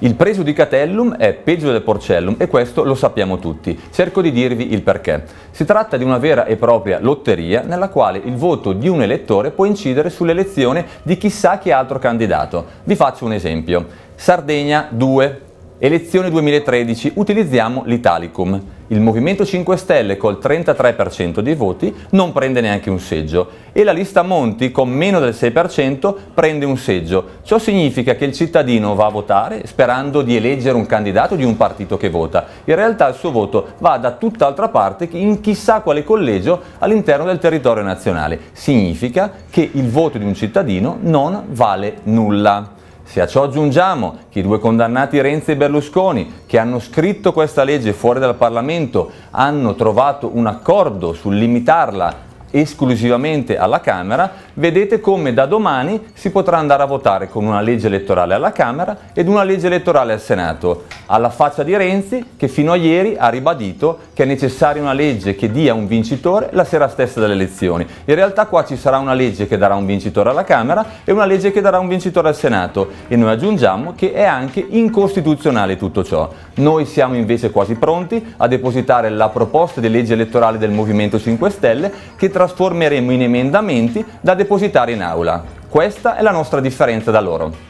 Il presudicatellum è peggio del porcellum e questo lo sappiamo tutti. Cerco di dirvi il perché. Si tratta di una vera e propria lotteria nella quale il voto di un elettore può incidere sull'elezione di chissà che altro candidato. Vi faccio un esempio. Sardegna 2. Elezione 2013. Utilizziamo l'Italicum il Movimento 5 Stelle col 33% dei voti non prende neanche un seggio e la lista Monti con meno del 6% prende un seggio. Ciò significa che il cittadino va a votare sperando di eleggere un candidato di un partito che vota. In realtà il suo voto va da tutt'altra parte in chissà quale collegio all'interno del territorio nazionale. Significa che il voto di un cittadino non vale nulla. Se a ciò aggiungiamo che i due condannati Renzi e Berlusconi, che hanno scritto questa legge fuori dal Parlamento, hanno trovato un accordo sul limitarla esclusivamente alla Camera, vedete come da domani si potrà andare a votare con una legge elettorale alla Camera ed una legge elettorale al Senato, alla faccia di Renzi che fino a ieri ha ribadito che è necessaria una legge che dia un vincitore la sera stessa delle elezioni. In realtà qua ci sarà una legge che darà un vincitore alla Camera e una legge che darà un vincitore al Senato e noi aggiungiamo che è anche incostituzionale tutto ciò. Noi siamo invece quasi pronti a depositare la proposta di legge elettorale del Movimento 5 Stelle che trasformeremo in emendamenti da depositare in aula. Questa è la nostra differenza da loro.